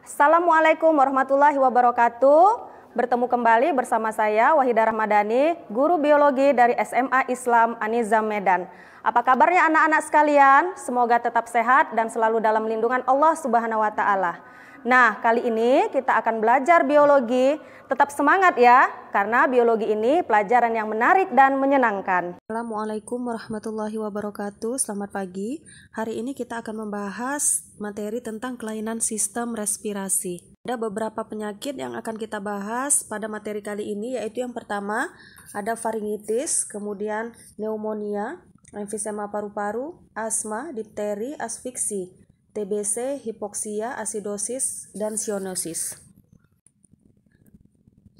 Assalamualaikum warahmatullahi wabarakatuh. Bertemu kembali bersama saya Wahida Ramadhani, guru biologi dari SMA Islam Anizam Medan. Apa kabarnya anak-anak sekalian? Semoga tetap sehat dan selalu dalam lindungan Allah Subhanahu wa taala. Nah, kali ini kita akan belajar biologi. Tetap semangat ya, karena biologi ini pelajaran yang menarik dan menyenangkan. Assalamualaikum warahmatullahi wabarakatuh. Selamat pagi. Hari ini kita akan membahas materi tentang kelainan sistem respirasi. Ada beberapa penyakit yang akan kita bahas pada materi kali ini, yaitu yang pertama ada faringitis, kemudian pneumonia, emfisema paru-paru, asma, difteri, asfiksi. TBC, hipoksia, asidosis, dan sionosis.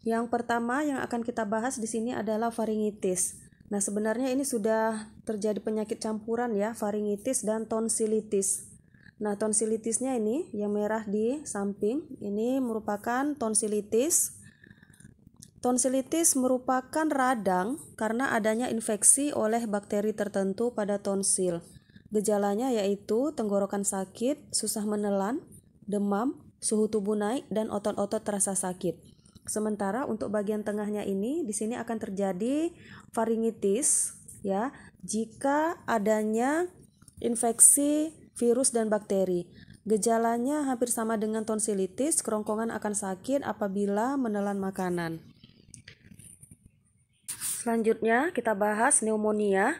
Yang pertama yang akan kita bahas di sini adalah faringitis. Nah, sebenarnya ini sudah terjadi penyakit campuran ya, faringitis dan tonsilitis. Nah, tonsilitisnya ini yang merah di samping, ini merupakan tonsilitis. Tonsilitis merupakan radang karena adanya infeksi oleh bakteri tertentu pada tonsil. Gejalanya yaitu tenggorokan sakit, susah menelan, demam, suhu tubuh naik, dan otot-otot terasa sakit. Sementara untuk bagian tengahnya ini, di sini akan terjadi faringitis, ya, jika adanya infeksi virus dan bakteri. Gejalanya hampir sama dengan tonsilitis, kerongkongan akan sakit apabila menelan makanan. Selanjutnya kita bahas pneumonia.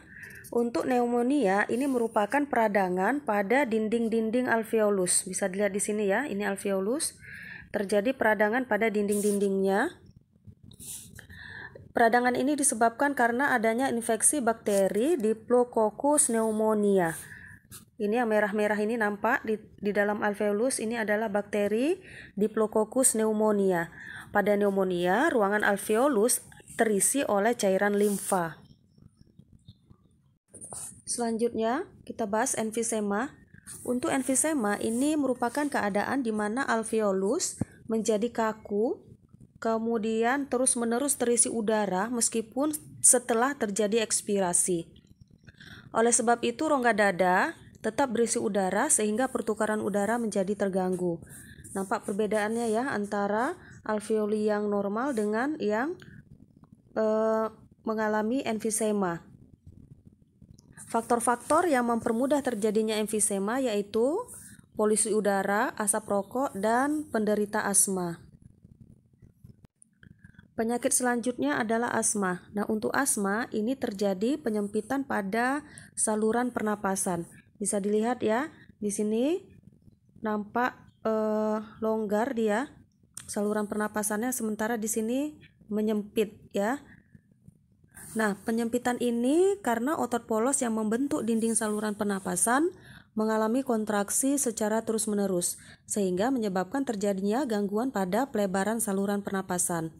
Untuk pneumonia, ini merupakan peradangan pada dinding-dinding alveolus. Bisa dilihat di sini ya, ini alveolus. Terjadi peradangan pada dinding-dindingnya. Peradangan ini disebabkan karena adanya infeksi bakteri Diplococcus pneumonia. Ini yang merah-merah ini nampak di, di dalam alveolus ini adalah bakteri Diplococcus pneumonia. Pada pneumonia, ruangan alveolus terisi oleh cairan limfa. Selanjutnya, kita bahas emfisema. Untuk emfisema ini merupakan keadaan di mana alveolus menjadi kaku, kemudian terus-menerus terisi udara meskipun setelah terjadi ekspirasi. Oleh sebab itu, rongga dada tetap berisi udara sehingga pertukaran udara menjadi terganggu. Nampak perbedaannya ya antara alveoli yang normal dengan yang eh, mengalami emfisema. Faktor-faktor yang mempermudah terjadinya emfisema yaitu polusi udara, asap rokok, dan penderita asma. Penyakit selanjutnya adalah asma. Nah, untuk asma ini terjadi penyempitan pada saluran pernapasan. Bisa dilihat ya, di sini nampak eh, longgar dia saluran pernapasannya sementara di sini menyempit ya. Nah, penyempitan ini karena otot polos yang membentuk dinding saluran pernapasan mengalami kontraksi secara terus-menerus, sehingga menyebabkan terjadinya gangguan pada pelebaran saluran pernapasan.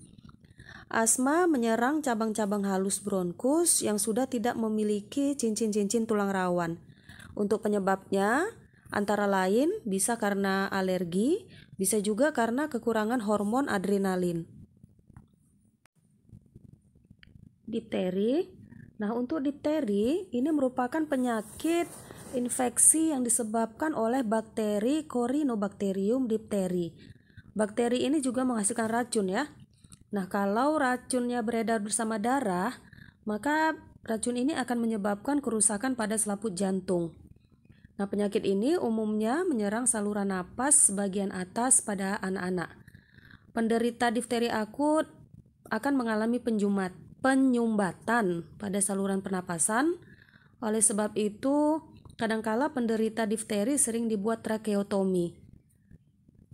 Asma menyerang cabang-cabang halus bronkus yang sudah tidak memiliki cincin-cincin tulang rawan. Untuk penyebabnya, antara lain bisa karena alergi, bisa juga karena kekurangan hormon adrenalin. difteri. Nah, untuk difteri ini merupakan penyakit infeksi yang disebabkan oleh bakteri Corynebacterium difteri. Bakteri ini juga menghasilkan racun ya. Nah, kalau racunnya beredar bersama darah, maka racun ini akan menyebabkan kerusakan pada selaput jantung. Nah, penyakit ini umumnya menyerang saluran napas bagian atas pada anak-anak. Penderita difteri akut akan mengalami penjumat penyumbatan pada saluran pernapasan. Oleh sebab itu, kadangkala penderita difteri sering dibuat trakeotomi.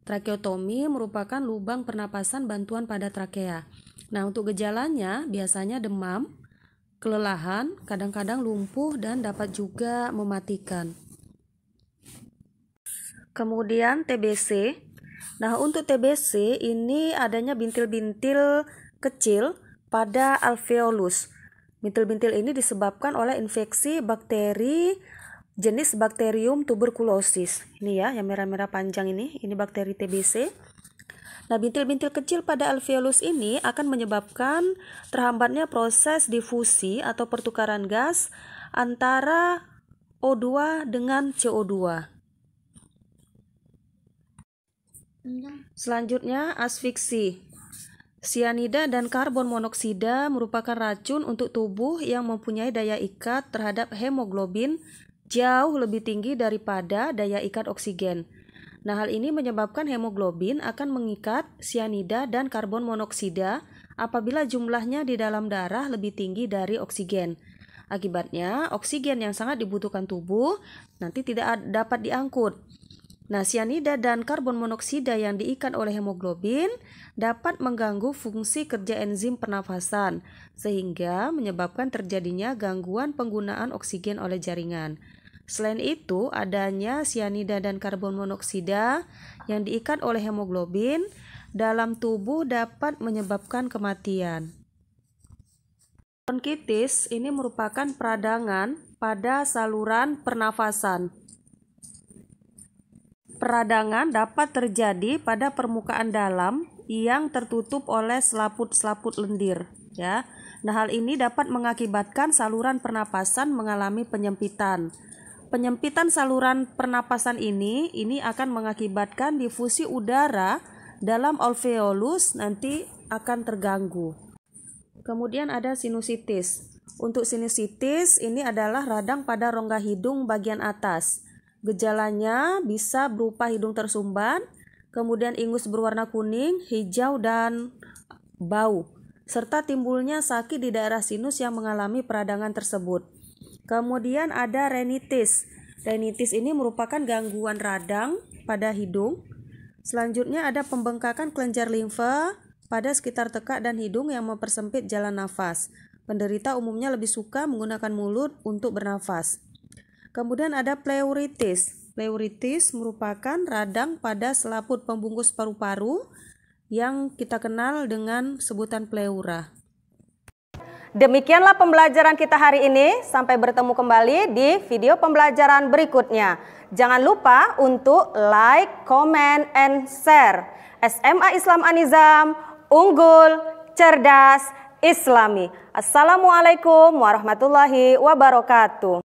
Trakeotomi merupakan lubang pernapasan bantuan pada trakea. Nah, untuk gejalanya biasanya demam, kelelahan, kadang-kadang lumpuh dan dapat juga mematikan. Kemudian TBC. Nah, untuk TBC ini adanya bintil-bintil kecil pada alveolus. Bintil-bintil ini disebabkan oleh infeksi bakteri jenis bakterium tuberkulosis. Ini ya, yang merah-merah panjang ini, ini bakteri TBC. Nah, bintil-bintil kecil pada alveolus ini akan menyebabkan terhambatnya proses difusi atau pertukaran gas antara O2 dengan CO2. Selanjutnya asfiksi. Sianida dan karbon monoksida merupakan racun untuk tubuh yang mempunyai daya ikat terhadap hemoglobin jauh lebih tinggi daripada daya ikat oksigen. Nah, hal ini menyebabkan hemoglobin akan mengikat sianida dan karbon monoksida apabila jumlahnya di dalam darah lebih tinggi dari oksigen. Akibatnya, oksigen yang sangat dibutuhkan tubuh nanti tidak dapat diangkut. Nah, sianida dan karbon monoksida yang diikat oleh hemoglobin dapat mengganggu fungsi kerja enzim pernafasan, sehingga menyebabkan terjadinya gangguan penggunaan oksigen oleh jaringan. Selain itu, adanya sianida dan karbon monoksida yang diikat oleh hemoglobin dalam tubuh dapat menyebabkan kematian. Bronkitis ini merupakan peradangan pada saluran pernafasan peradangan dapat terjadi pada permukaan dalam yang tertutup oleh selaput-selaput lendir ya. Nah, hal ini dapat mengakibatkan saluran pernapasan mengalami penyempitan. Penyempitan saluran pernapasan ini ini akan mengakibatkan difusi udara dalam alveolus nanti akan terganggu. Kemudian ada sinusitis. Untuk sinusitis ini adalah radang pada rongga hidung bagian atas. Gejalanya bisa berupa hidung tersumbat, kemudian ingus berwarna kuning, hijau, dan bau, serta timbulnya sakit di daerah sinus yang mengalami peradangan tersebut. Kemudian ada renitis. Renitis ini merupakan gangguan radang pada hidung. Selanjutnya ada pembengkakan kelenjar limfa pada sekitar tekak dan hidung yang mempersempit jalan nafas. Penderita umumnya lebih suka menggunakan mulut untuk bernafas. Kemudian ada pleuritis. Pleuritis merupakan radang pada selaput pembungkus paru-paru yang kita kenal dengan sebutan pleura. Demikianlah pembelajaran kita hari ini. Sampai bertemu kembali di video pembelajaran berikutnya. Jangan lupa untuk like, comment, and share. SMA Islam Anizam, unggul, cerdas, islami. Assalamualaikum warahmatullahi wabarakatuh.